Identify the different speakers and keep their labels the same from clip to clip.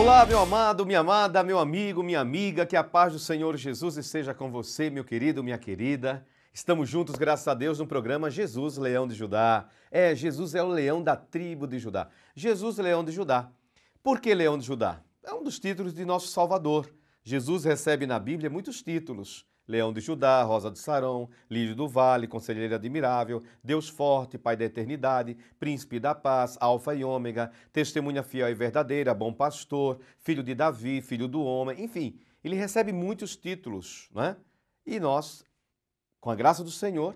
Speaker 1: Olá, meu amado, minha amada, meu amigo, minha amiga, que a paz do Senhor Jesus esteja com você, meu querido, minha querida. Estamos juntos, graças a Deus, no programa Jesus, Leão de Judá. É, Jesus é o leão da tribo de Judá. Jesus, Leão de Judá. Por que Leão de Judá? É um dos títulos de nosso Salvador. Jesus recebe na Bíblia muitos títulos. Leão de Judá, Rosa de Sarão, Lírio do Vale, Conselheiro Admirável, Deus Forte, Pai da Eternidade, Príncipe da Paz, Alfa e Ômega, Testemunha Fiel e Verdadeira, Bom Pastor, Filho de Davi, Filho do Homem, enfim, ele recebe muitos títulos, né? E nós, com a graça do Senhor,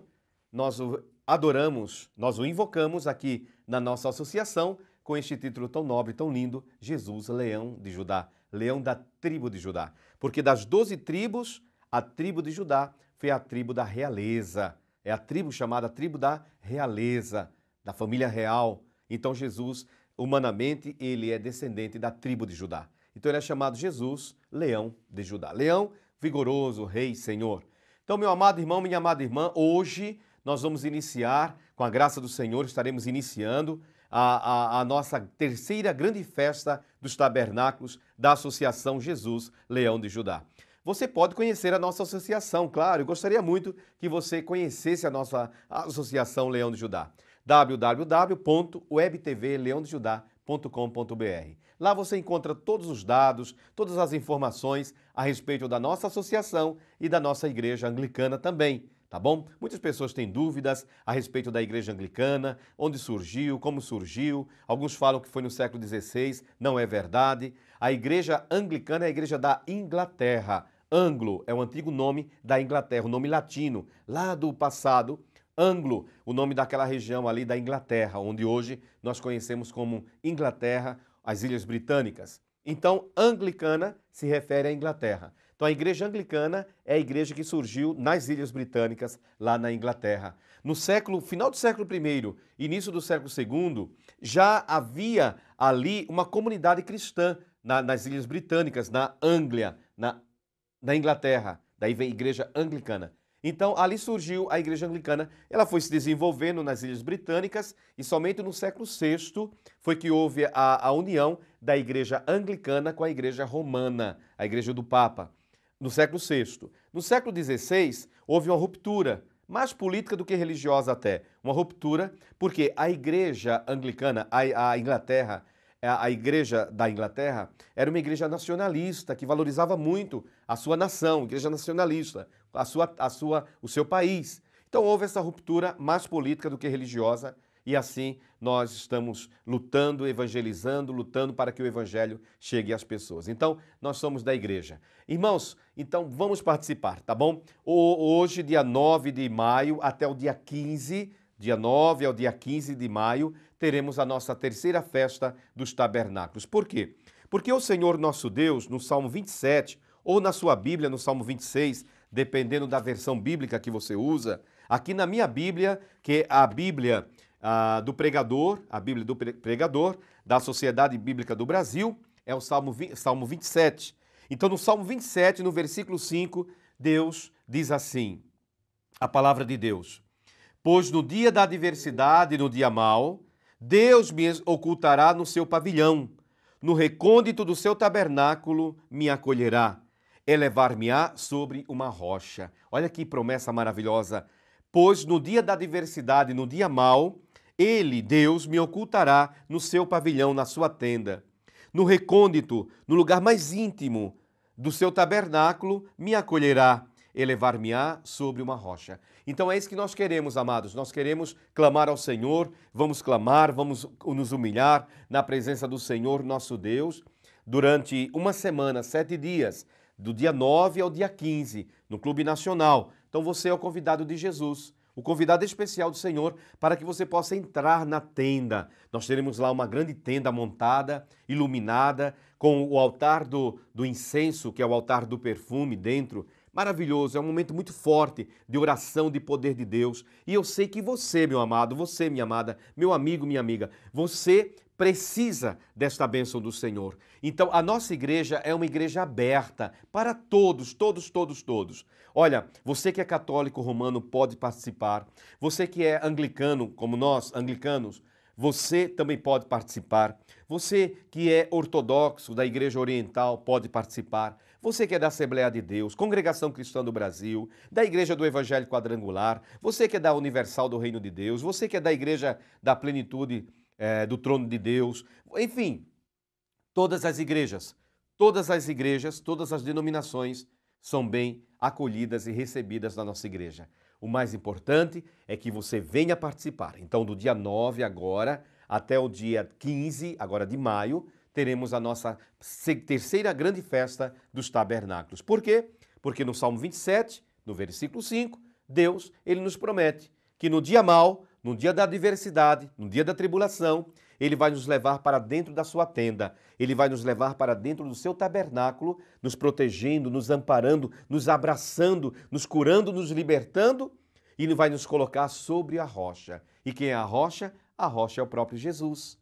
Speaker 1: nós o adoramos, nós o invocamos aqui na nossa associação com este título tão nobre, tão lindo, Jesus, Leão de Judá, Leão da tribo de Judá. Porque das doze tribos, a tribo de Judá foi a tribo da realeza. É a tribo chamada tribo da realeza, da família real. Então Jesus, humanamente, ele é descendente da tribo de Judá. Então ele é chamado Jesus, leão de Judá. Leão, vigoroso, rei, senhor. Então, meu amado irmão, minha amada irmã, hoje nós vamos iniciar, com a graça do Senhor, estaremos iniciando a, a, a, nossa terceira grande festa dos tabernáculos da Associação Jesus Leão de Judá. Você pode conhecer a nossa associação, claro. Eu gostaria muito que você conhecesse a nossa associação Leão de Judá. www.webtvleondejudá.com.br. Lá você encontra todos os dados, todas as informações a respeito da nossa associação e da nossa igreja anglicana também tá bom? Muitas pessoas têm dúvidas a respeito da igreja anglicana, onde surgiu, como surgiu. Alguns falam que foi no século XVI, não é verdade. A igreja anglicana é a igreja da Inglaterra. Anglo é o antigo nome da Inglaterra, o nome latino, lá do passado. Anglo, o nome daquela região ali da Inglaterra, onde hoje nós conhecemos como Inglaterra, as Ilhas Britânicas. Então, anglicana se refere à Inglaterra. Então, a igreja anglicana é a igreja que surgiu nas Ilhas Britânicas, lá na Inglaterra. No século final do século I, início do século II, já havia ali uma comunidade cristã na, nas Ilhas Britânicas, na Anglia, na da Inglaterra, daí vem Igreja Anglicana. Então, ali surgiu a Igreja Anglicana. Ela foi se desenvolvendo nas Ilhas Britânicas e somente no século VI foi que houve a, a união da Igreja Anglicana com a Igreja Romana, a Igreja do Papa, no século VI. No século XVI, houve uma ruptura, mais política do que religiosa até. Uma ruptura, porque a Igreja Anglicana, a, a Inglaterra, é, a igreja da Inglaterra era uma igreja nacionalista que valorizava muito a sua nação, igreja nacionalista, a sua, a sua, o seu país. Então houve essa ruptura mais política do que religiosa e assim nós estamos lutando, evangelizando, lutando para que o evangelho chegue às pessoas. Então, nós somos da igreja. Irmãos, então vamos participar, tá bom? Hoje, dia 9 de maio, até o dia 15, Dia 9 ao dia 15 de maio, teremos a nossa terceira festa dos tabernáculos. Por quê? Porque o Senhor nosso Deus, no Salmo 27, ou na sua Bíblia, no Salmo 26, dependendo da versão bíblica que você usa, aqui na minha Bíblia, que é a Bíblia ah, do pregador, a Bíblia do pregador, da Sociedade Bíblica do Brasil, é o Salmo, Salmo 27. Então, no Salmo 27, no versículo 5, Deus diz assim: a palavra de Deus. Pois no dia da adversidade, no dia mau, Deus me ocultará no seu pavilhão, no recôndito do seu tabernáculo me acolherá, elevar-me-á sobre uma rocha. Olha que promessa maravilhosa. Pois no dia da adversidade, no dia mau, ele, Deus, me ocultará no seu pavilhão, na sua tenda. No recôndito, no lugar mais íntimo do seu tabernáculo, me acolherá, elevar-me-á sobre uma rocha. Então é isso que nós queremos, amados. Nós queremos clamar ao Senhor, vamos clamar, vamos nos humilhar na presença do Senhor nosso Deus durante uma semana, sete dias, do dia 9 ao dia 15, no Clube Nacional. Então você é o convidado de Jesus o convidado especial do Senhor, para que você possa entrar na tenda. Nós teremos lá uma grande tenda montada, iluminada, com o altar do, do incenso, que é o altar do perfume, dentro maravilhoso, é um momento muito forte de oração, de poder de Deus. E eu sei que você, meu amado, você, minha amada, meu amigo, minha amiga, você precisa desta bênção do Senhor. Então, a nossa igreja é uma igreja aberta para todos, todos, todos, todos. Olha, você que é católico romano pode participar, você que é anglicano, como nós, anglicanos, você também pode participar. Você que é ortodoxo da Igreja Oriental pode participar. Você que é da Assembleia de Deus, Congregação Cristã do Brasil, da Igreja do Evangelho Quadrangular, você que é da Universal do Reino de Deus, você que é da Igreja da Plenitude é, do Trono de Deus, enfim, todas as igrejas, todas as igrejas, todas as denominações são bem acolhidas e recebidas na nossa igreja. O mais importante é que você venha participar. Então, do dia 9 agora até o dia 15, agora de maio, teremos a nossa terceira grande festa dos tabernáculos. Por quê? Porque no Salmo 27, no versículo 5, Deus, ele nos promete que no dia mau, no dia da adversidade, no dia da tribulação, ele vai nos levar para dentro da sua tenda, ele vai nos levar para dentro do seu tabernáculo, nos protegendo, nos amparando, nos abraçando, nos curando, nos libertando e ele vai nos colocar sobre a rocha. E quem é a rocha? A rocha é o próprio Jesus.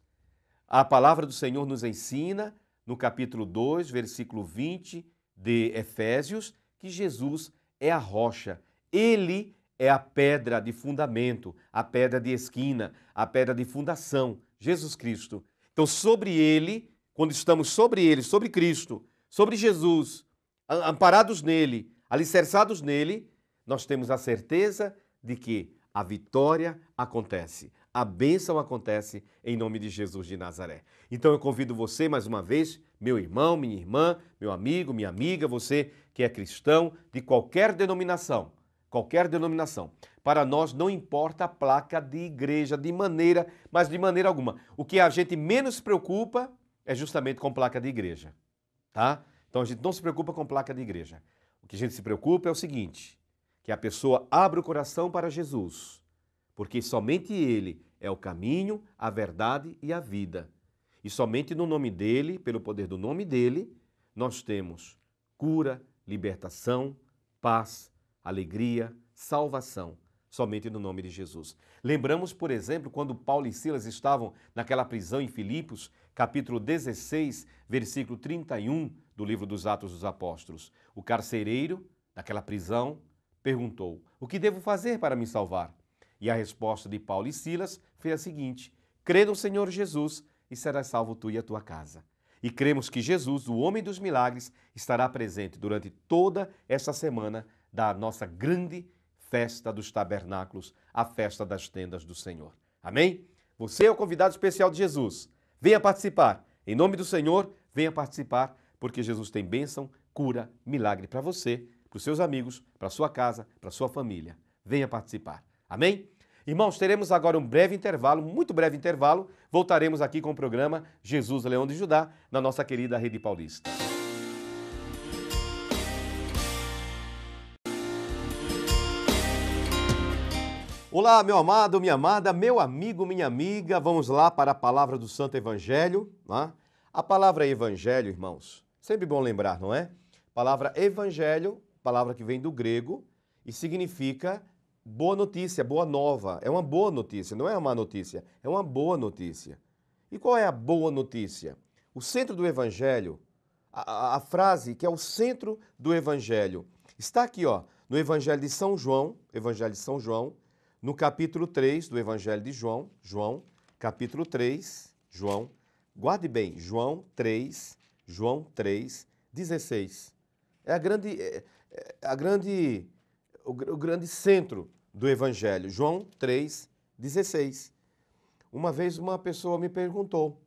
Speaker 1: A palavra do Senhor nos ensina, no capítulo 2, versículo 20 de Efésios, que Jesus é a rocha. Ele é a pedra de fundamento, a pedra de esquina, a pedra de fundação, Jesus Cristo. Então, sobre ele, quando estamos sobre ele, sobre Cristo, sobre Jesus, amparados nele, alicerçados nele, nós temos a certeza de que a vitória acontece a bênção acontece em nome de Jesus de Nazaré. Então eu convido você mais uma vez, meu irmão, minha irmã, meu amigo, minha amiga, você que é cristão de qualquer denominação, qualquer denominação. Para nós não importa a placa de igreja de maneira, mas de maneira alguma. O que a gente menos se preocupa é justamente com placa de igreja, tá? Então a gente não se preocupa com placa de igreja. O que a gente se preocupa é o seguinte, que a pessoa abre o coração para Jesus porque somente Ele é o caminho, a verdade e a vida. E somente no nome dele, pelo poder do nome dele, nós temos cura, libertação, paz, alegria, salvação. Somente no nome de Jesus. Lembramos, por exemplo, quando Paulo e Silas estavam naquela prisão em Filipos, capítulo 16, versículo 31 do livro dos Atos dos Apóstolos. O carcereiro, daquela prisão, perguntou: O que devo fazer para me salvar? E a resposta de Paulo e Silas foi a seguinte: crê no Senhor Jesus e serás salvo tu e a tua casa. E cremos que Jesus, o homem dos milagres, estará presente durante toda essa semana da nossa grande festa dos tabernáculos, a festa das tendas do Senhor. Amém? Você é o convidado especial de Jesus. Venha participar. Em nome do Senhor, venha participar, porque Jesus tem bênção, cura, milagre para você, para os seus amigos, para sua casa, para sua família. Venha participar. Amém? Irmãos, teremos agora um breve intervalo, muito breve intervalo. Voltaremos aqui com o programa Jesus Leão de Judá, na nossa querida Rede Paulista. Olá, meu amado, minha amada, meu amigo, minha amiga. Vamos lá para a palavra do Santo Evangelho. Né? A palavra Evangelho, irmãos, sempre bom lembrar, não é? A palavra Evangelho, palavra que vem do grego e significa boa notícia, boa nova. É uma boa notícia, não é uma má notícia, é uma boa notícia. E qual é a boa notícia? O centro do Evangelho, a, a, a frase que é o centro do Evangelho, está aqui, ó, no Evangelho de São João, Evangelho de São João, no capítulo 3 do Evangelho de João, João, capítulo 3, João, guarde bem, João 3, João 3, 16. É a grande, é, é a grande o, o grande centro do Evangelho, João 3,16. Uma vez uma pessoa me perguntou,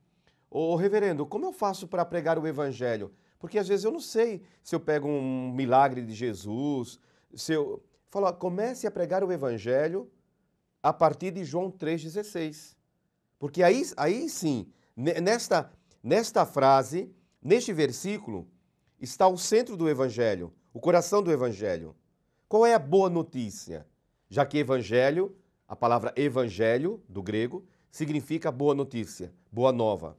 Speaker 1: ô reverendo, como eu faço para pregar o Evangelho? Porque às vezes eu não sei se eu pego um milagre de Jesus, se eu... Fala, ah, comece a pregar o Evangelho a partir de João 3,16. Porque aí, aí sim, nesta, nesta frase, neste versículo, está o centro do Evangelho, o coração do Evangelho. Qual é a boa notícia? Já que evangelho, a palavra evangelho, do grego, significa boa notícia, boa nova.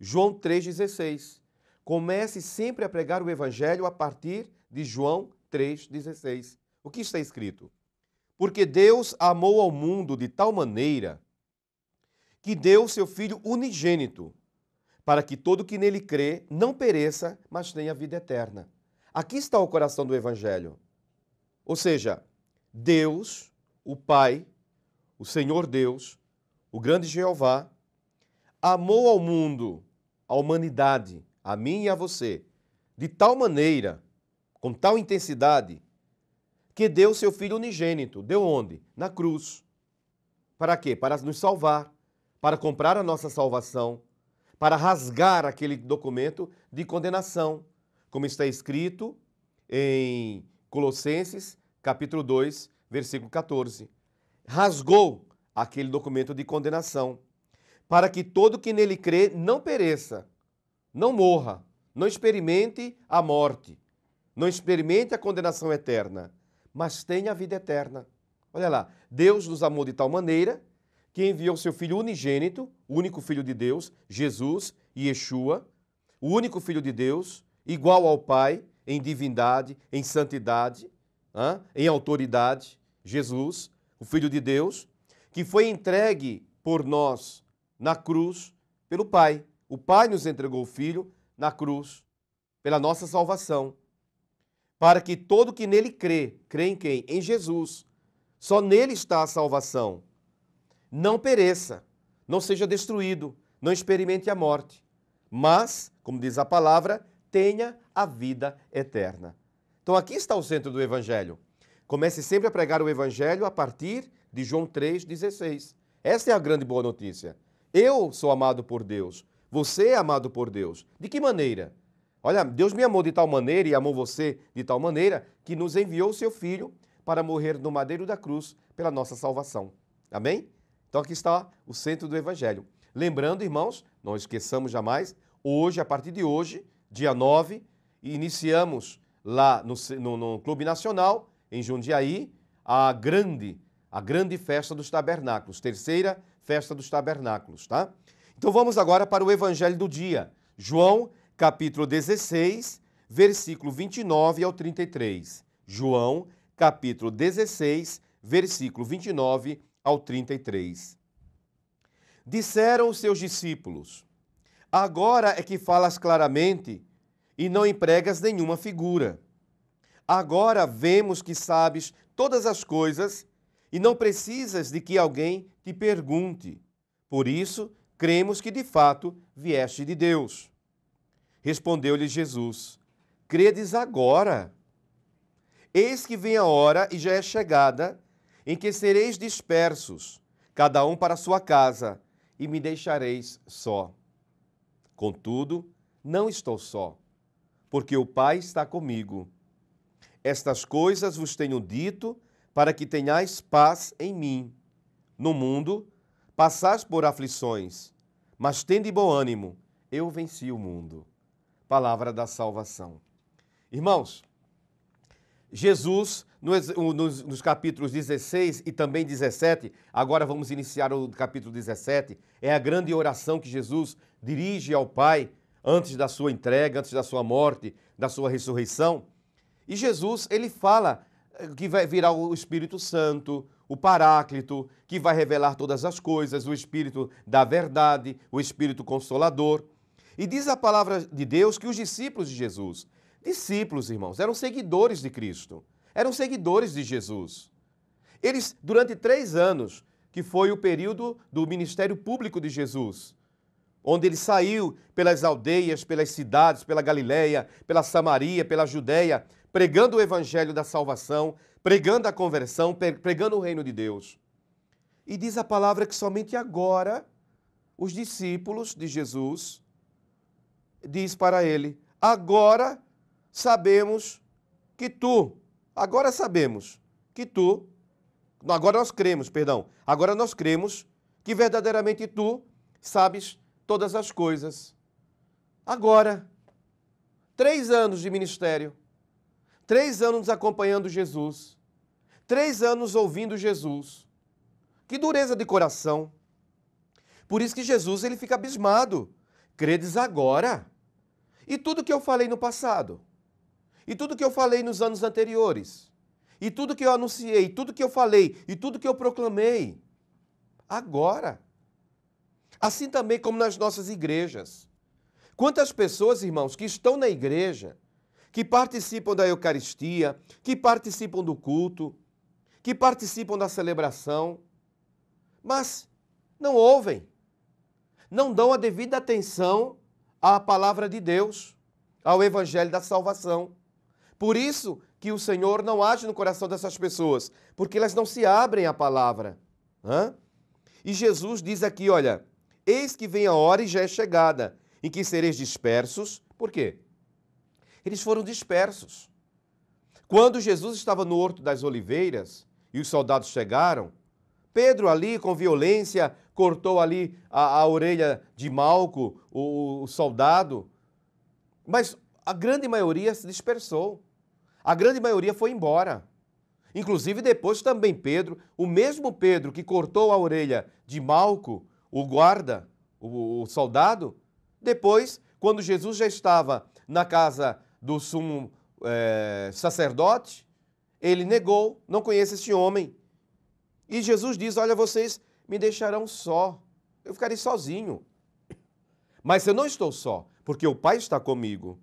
Speaker 1: João 3,16. Comece sempre a pregar o evangelho a partir de João 3,16. O que está escrito? Porque Deus amou ao mundo de tal maneira que deu seu Filho unigênito, para que todo que nele crê não pereça, mas tenha vida eterna. Aqui está o coração do Evangelho. Ou seja, Deus, o Pai, o Senhor Deus, o grande Jeová, amou ao mundo, à humanidade, a mim e a você, de tal maneira, com tal intensidade, que deu seu Filho unigênito. Deu onde? Na cruz. Para quê? Para nos salvar, para comprar a nossa salvação, para rasgar aquele documento de condenação, como está escrito em Colossenses, capítulo 2, versículo 14. Rasgou aquele documento de condenação, para que todo que nele crê não pereça, não morra, não experimente a morte, não experimente a condenação eterna, mas tenha a vida eterna. Olha lá, Deus nos amou de tal maneira que enviou seu Filho unigênito, o único Filho de Deus, Jesus, Yeshua, o único Filho de Deus, igual ao Pai, em divindade, em santidade, hein? em autoridade, Jesus, o Filho de Deus, que foi entregue por nós na cruz pelo Pai. O Pai nos entregou o Filho na cruz pela nossa salvação, para que todo que nele crê, crê em quem? Em Jesus. Só nele está a salvação. Não pereça, não seja destruído, não experimente a morte, mas, como diz a palavra, tenha a vida eterna. Então aqui está o centro do Evangelho. Comece sempre a pregar o Evangelho a partir de João 3,16. Essa é a grande boa notícia. Eu sou amado por Deus. Você é amado por Deus. De que maneira? Olha, Deus me amou de tal maneira e amou você de tal maneira que nos enviou o seu Filho para morrer no madeiro da cruz pela nossa salvação. Amém? Então aqui está o centro do Evangelho. Lembrando, irmãos, não esqueçamos jamais, hoje, a partir de hoje, dia 9, e iniciamos lá no, no, no Clube Nacional, em Jundiaí, a grande, a grande festa dos tabernáculos, terceira festa dos tabernáculos, tá? Então vamos agora para o Evangelho do dia, João capítulo 16, versículo 29 ao 33. João capítulo 16, versículo 29 ao 33. Disseram os seus discípulos: Agora é que falas claramente e não empregas nenhuma figura. Agora vemos que sabes todas as coisas e não precisas de que alguém te pergunte. Por isso, cremos que de fato vieste de Deus. Respondeu-lhe Jesus: Credes agora? Eis que vem a hora, e já é chegada, em que sereis dispersos, cada um para sua casa, e me deixareis só. Contudo, não estou só, porque o Pai está comigo. Estas coisas vos tenho dito para que tenhais paz em mim. No mundo, passais por aflições, mas tende bom ânimo, eu venci o mundo. Palavra da salvação. Irmãos, Jesus, nos, nos, nos, capítulos 16 e também 17, agora vamos iniciar o capítulo 17, é a grande oração que Jesus dirige ao Pai antes da sua entrega, antes da sua morte, da sua ressurreição. E Jesus, ele fala eh, que vai virar o Espírito Santo, o Paráclito, que vai revelar todas as coisas, o Espírito da verdade, o Espírito Consolador. E diz a palavra de Deus que os discípulos de Jesus, discípulos, irmãos, eram seguidores de Cristo, eram seguidores de Jesus. Eles, durante três anos, que foi o período do ministério público de Jesus, onde ele saiu pelas aldeias, pelas cidades, pela Galiléia, pela Samaria, pela Judéia, pregando o evangelho da salvação, pregando a conversão, pregando o reino de Deus. E diz a palavra que somente agora os discípulos de Jesus diz para ele: "Agora sabemos que tu, agora sabemos que tu, agora nós cremos, perdão, agora nós cremos que verdadeiramente tu sabes todas as coisas. Agora, três anos de ministério, três anos acompanhando Jesus, três anos ouvindo Jesus. Que dureza de coração! Por isso que Jesus ele fica abismado. Credes agora. E tudo que eu falei no passado? E tudo que eu falei nos anos anteriores, e tudo que eu anunciei, tudo que eu falei, e tudo que eu proclamei, agora. Assim também como nas nossas igrejas. Quantas pessoas, irmãos, que estão na igreja, que participam da Eucaristia, que participam do culto, que participam da celebração, mas não ouvem, não dão a devida atenção à palavra de Deus, ao Evangelho da salvação. Por isso que o Senhor não age no coração dessas pessoas, porque elas não se abrem à palavra. Hã? E Jesus diz aqui: olha, eis que vem a hora e já é chegada, em que sereis dispersos. Por quê? Eles foram dispersos. Quando Jesus estava no Horto das Oliveiras e os soldados chegaram, Pedro ali com violência cortou ali a, a orelha de Malco, o, o soldado, mas a grande maioria se dispersou. A grande maioria foi embora. Inclusive depois também Pedro, o mesmo Pedro que cortou a orelha de Malco, o guarda, o, o soldado, depois, quando Jesus já estava na casa do sumo é, sacerdote, ele negou, não conhece este homem. E Jesus diz: Olha, vocês me deixarão só, eu ficarei sozinho. Mas eu não estou só, porque o Pai está comigo.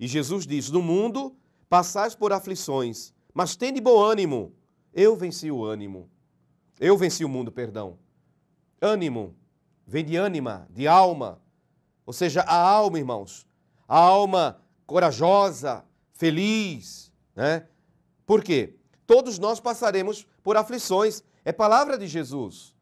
Speaker 1: E Jesus diz: No mundo passais por aflições, mas tende bom ânimo. Eu venci o ânimo. Eu venci o mundo, perdão. Ânimo vem de ânima, de alma. Ou seja, a alma, irmãos, a alma corajosa, feliz, né? Por quê? Todos nós passaremos por aflições, é palavra de Jesus.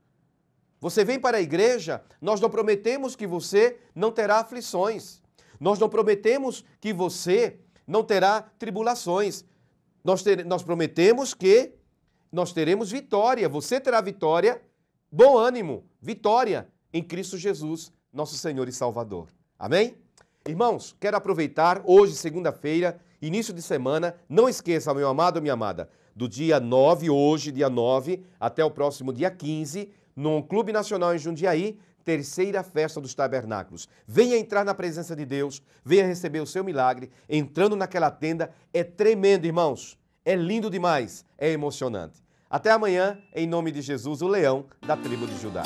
Speaker 1: Você vem para a igreja, nós não prometemos que você não terá aflições. Nós não prometemos que você não terá tribulações. Nós, ter, nós prometemos que nós teremos vitória. Você terá vitória. Bom ânimo, vitória em Cristo Jesus, nosso Senhor e Salvador. Amém? Irmãos, quero aproveitar hoje, segunda-feira, início de semana. Não esqueça, meu amado, minha amada, do dia 9, hoje, dia 9, até o próximo dia 15, no Clube Nacional em Jundiaí, terceira festa dos tabernáculos. Venha entrar na presença de Deus, venha receber o seu milagre, entrando naquela tenda. É tremendo, irmãos. É lindo demais, é emocionante. Até amanhã, em nome de Jesus, o leão da tribo de Judá.